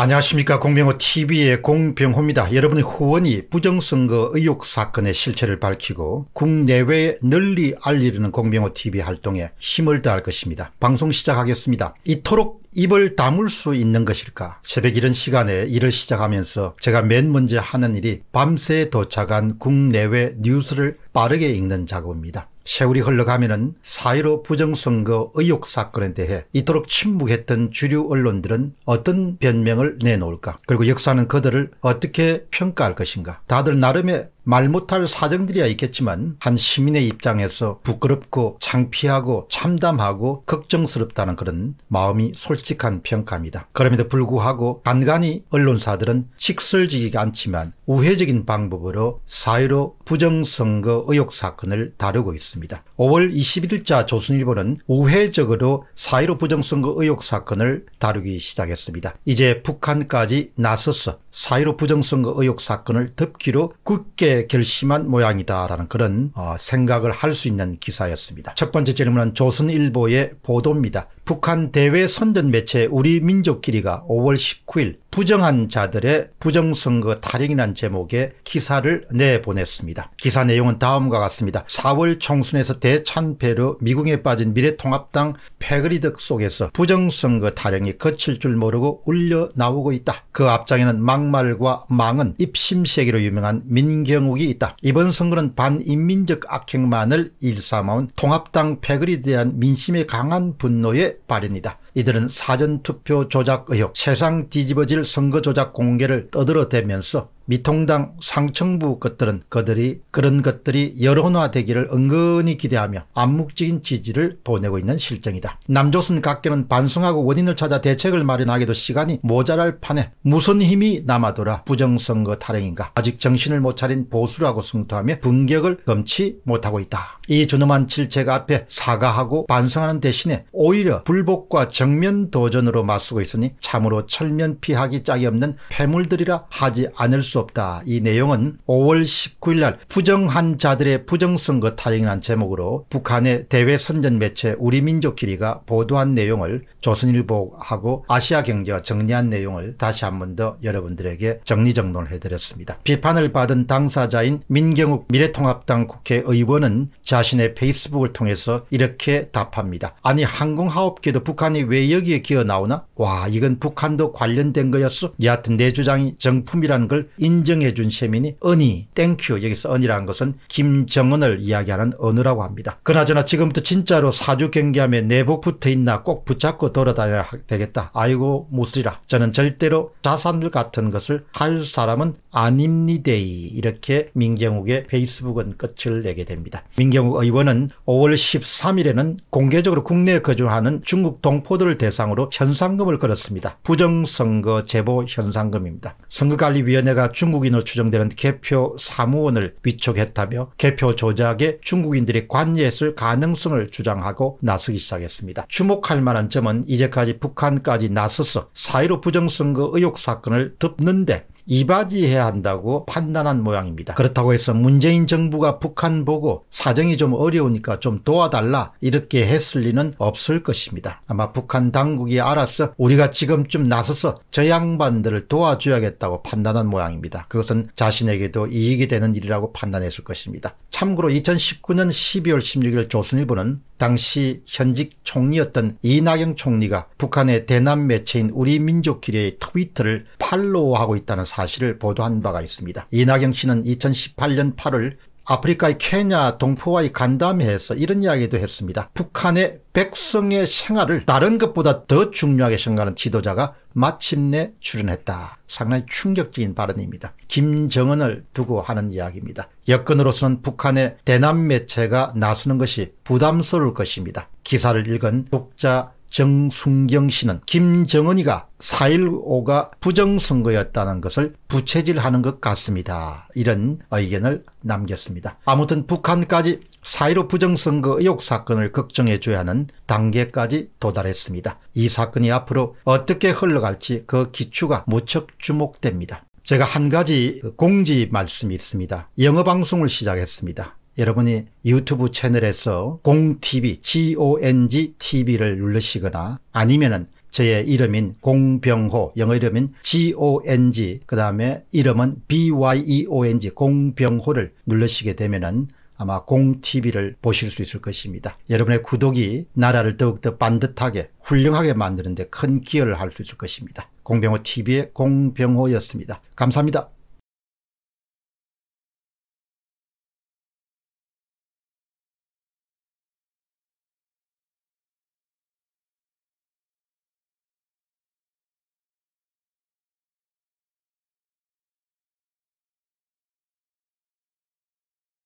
안녕하십니까 공병호TV의 공병호입니다. 여러분의 후원이 부정선거 의혹 사건의 실체를 밝히고 국내외에 널리 알리려는 공병호TV 활동에 힘을 다할 것입니다. 방송 시작하겠습니다. 이토록 입을 다물 수 있는 것일까? 새벽 이른 시간에 일을 시작하면서 제가 맨 먼저 하는 일이 밤새 도착한 국내외 뉴스를 빠르게 읽는 작업입니다. 세월이 흘러가면은 사회로 부정선거 의혹 사건에 대해 이토록 침묵했던 주류 언론들은 어떤 변명을 내놓을까? 그리고 역사는 그들을 어떻게 평가할 것인가? 다들 나름의 말 못할 사정들이야 있겠지만 한 시민의 입장에서 부끄럽고 창피하고 참담하고 걱정스럽다는 그런 마음이 솔직한 평가입니다. 그럼에도 불구하고 간간히 언론사들은 직설적이지 않지만 우회적인 방법으로 사회로 부정선거 의혹 사건을 다루고 있습니다. 5월 21일자 조선일보는 우회적으로 사회로 부정선거 의혹 사건을 다루기 시작했습니다. 이제 북한까지 나서서 사회로 부정선거 의혹 사건을 덮기로 굳게 결심한 모양이다라는 그런 어, 생각을 할 수 있는 기사였습니다. 첫 번째 질문은 조선일보의 보도입니다. 북한 대외 선전 매체 우리 민족끼리가 5월 19일 부정한 자들의 부정선거 탈행이란 제목의 기사를 내보냈습니다. 기사 내용은 다음과 같습니다. 4월 총선에서 대찬패로 미궁에 빠진 미래통합당 패거리덕 속에서 부정선거 탈행이 거칠 줄 모르고 울려 나오고 있다. 그 앞장에는 막말과 망은 입심세계로 유명한 민경욱이 있다. 이번 선거는 반인민적 악행만을 일삼아온 통합당 패거리에 대한 민심의 강한 분노에 되기 바랍니다. 이들은 사전투표 조작 의혹, 세상 뒤집어질 선거 조작 공개를 떠들어대면서 미통당 상층부 것들은 그들이 그런 것들이 여론화되기를 은근히 기대하며 암묵적인 지지를 보내고 있는 실정이다. 남조선 각계는 반성하고 원인을 찾아 대책을 마련하기도 시간이 모자랄 판에 무슨 힘이 남아돌아 부정선거 탈행인가 아직 정신을 못 차린 보수라고 승토하며 분격을 금치 못하고 있다. 이 존엄한 질책 앞에 사과하고 반성하는 대신에 오히려 불복과 정면 도전으로 맞서고 있으니 참으로 철면 피하기 짝이 없는 패물들이라 하지 않을 수 없다. 이 내용은 5월 19일 날 부정한 자들의 부정선거 타령이란 제목으로 북한의 대외선전 매체 우리민족끼리가 보도한 내용을 조선일보하고 아시아경제가 정리한 내용을 다시 한 번 더 여러분들에게 정리정돈을 해드렸습니다. 비판을 받은 당사자인 민경욱 미래통합당 국회의원은 자신의 페이스북을 통해서 이렇게 답합니다. 아니 항공하업계도 북한이 왜 여기에 기어 나오나? 와 이건 북한도 관련된 거였어? 여하튼 내 주장이 정품이라는 걸 인정해 준 셈이니 언니 땡큐 여기서 언니라는 것은 김정은을 이야기하는 언어라고 합니다. 그나저나 지금부터 진짜로 사주 경계하며 내복 붙어 있나 꼭 붙잡고 돌아다녀야 되겠다. 아이고 무술이라 저는 절대로 자산들 같은 것을 할 사람은 아닙니데이 이렇게 민경욱의 페이스북은 끝을 내게 됩니다. 민경욱 의원은 5월 13일에는 공개적으로 국내에 거주하는 중국 동포 후보들을 대상으로 현상금을 걸었습니다. 부정선거 제보 현상금입니다. 선거관리위원회가 중국인으로 추정되는 개표 사무원을 위촉했다며 개표 조작에 중국인들이 관여했을 가능성을 주장하고 나서기 시작했습니다. 주목할 만한 점은 이제까지 북한까지 나서서 사이로 부정선거 의혹 사건을 덮는데 이바지해야 한다고 판단한 모양입니다. 그렇다고 해서 문재인 정부가 북한 보고 사정이 좀 어려우니까 좀 도와달라 이렇게 했을 리는 없을 것입니다. 아마 북한 당국이 알아서 우리가 지금쯤 나서서 저 양반들을 도와줘야겠다고 판단한 모양입니다. 그것은 자신에게도 이익이 되는 일이라고 판단했을 것입니다. 참고로 2019년 12월 16일 조선일보는 당시 현직 총리였던 이낙영 총리가 북한의 대남 매체인 우리 민족끼리의 트위터를 팔로우하고 있다는 사실을 보도한 바가 있습니다. 이낙영 씨는 2018년 8월 아프리카의 케냐 동포와의 간담회에서 이런 이야기도 했습니다. 북한의 백성의 생활을 다른 것보다 더 중요하게 생각하는 지도자가 마침내 출연했다. 상당히 충격적인 발언입니다. 김정은을 두고 하는 이야기입니다. 여건으로서는 북한의 대남 매체가 나서는 것이 부담스러울 것입니다. 기사를 읽은 독자 정순경 씨는 김정은이가 4.15가 부정선거였다는 것을 부채질하는 것 같습니다. 이런 의견을 남겼습니다. 아무튼 북한까지 4.15 부정선거 의혹 사건을 걱정해줘야 하는 단계까지 도달했습니다. 이 사건이 앞으로 어떻게 흘러갈지 그 기초가 무척 주목됩니다. 제가 한 가지 공지 말씀이 있습니다. 영어 방송을 시작했습니다. 여러분이 유튜브 채널에서 공TV, GONG TV를 누르시거나 아니면은 저의 이름인 공병호, 영어 이름인 GONG, 그 다음에 이름은 BYEONG, 공병호를 누르시게 되면은 아마 공TV를 보실 수 있을 것입니다. 여러분의 구독이 나라를 더욱더 반듯하게 훌륭하게 만드는 데 큰 기여를 할 수 있을 것입니다. 공병호TV의 공병호였습니다. 감사합니다.